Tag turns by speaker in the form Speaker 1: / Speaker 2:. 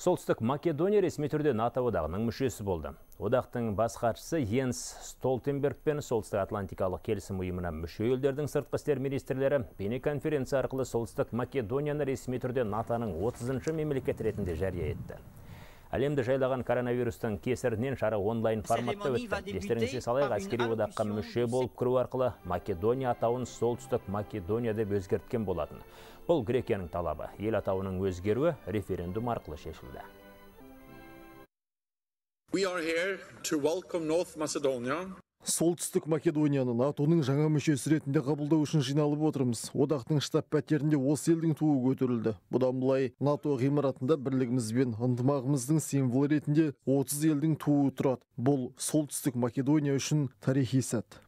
Speaker 1: солтүстік македония ресми түрде нато одағының мүшесі болды одақтың бас хатшысы йенс столтенберг пен солтүстік атлантикалық келісім ұйымына мүше елдердің сыртқы істер министрлері конференция арқылы солтүстік македонияны ресми түрде натоның шы мемлекеті ретінде жария етті әлемді жайлаған коронавирустың кесірінен шара онлайн форматта өтті естеріңізге салайық әскери одаққа мүше болып кіру арқылы македония атауын солтүстік македония деп өзгерткен болатын бұл грекияның талабы ел атауының өзгеруі референдум арқылы шешілді
Speaker 2: We are here to welcome North Macedonia
Speaker 3: солтүстік македонияны Натоның жаңа мүшесі ретінде қабылдау үшін жиналып отырмыз одақтың штаб пәтерінде осы елдің туы көтерілді бұдан былай нато ғимаратында бірлігіміз бен ынтымағымыздың символы ретінде 30 елдің туы тұрады бұл солтүстік македония үшін тарихи сәт